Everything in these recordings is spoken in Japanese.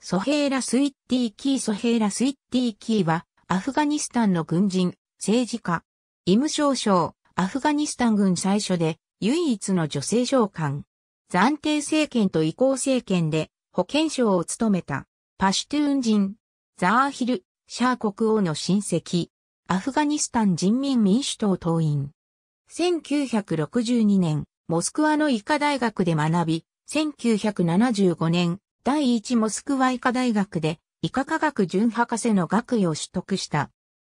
ソヘイラ・スイッティ・キーソヘイラ・スイッティ・キーは、アフガニスタンの軍人、政治家、イム少将、アフガニスタン軍最初で、唯一の女性長官。暫定政権と移行政権で、保健省を務めた、パシュトゥーン人、ザーヒル、シャー国王の親戚、アフガニスタン人民民主党党員。1962年、モスクワの医科大学で学び、1975年、第一モスクワ医科大学で医科科学準博士の学位を取得した。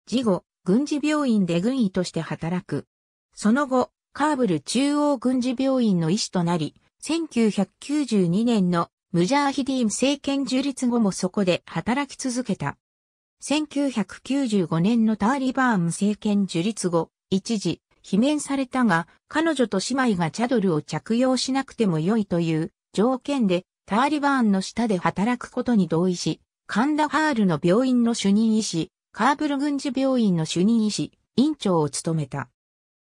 事後、軍事病院で軍医として働く。その後、カーブル中央軍事病院の医師となり、1992年のムジャーヒディー政権樹立後もそこで働き続けた。1995年のターリバーン政権樹立後、一時、罷免されたが、彼女と姉妹がチャドルを着用しなくても良いという条件でターリバーンの下で働くことに同意し、カンダハールの病院の主任医師、カーブル軍事病院の主任医師、院長を務めた。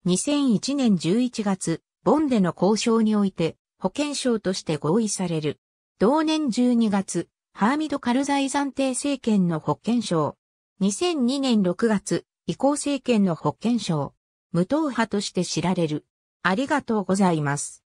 2001年11月、ボンでの交渉において、保健省として合意される。同年12月、ハーミド・カルザイ暫定政権の保健省。2002年6月、移行政権の保健省。無党派として知られる。ありがとうございます。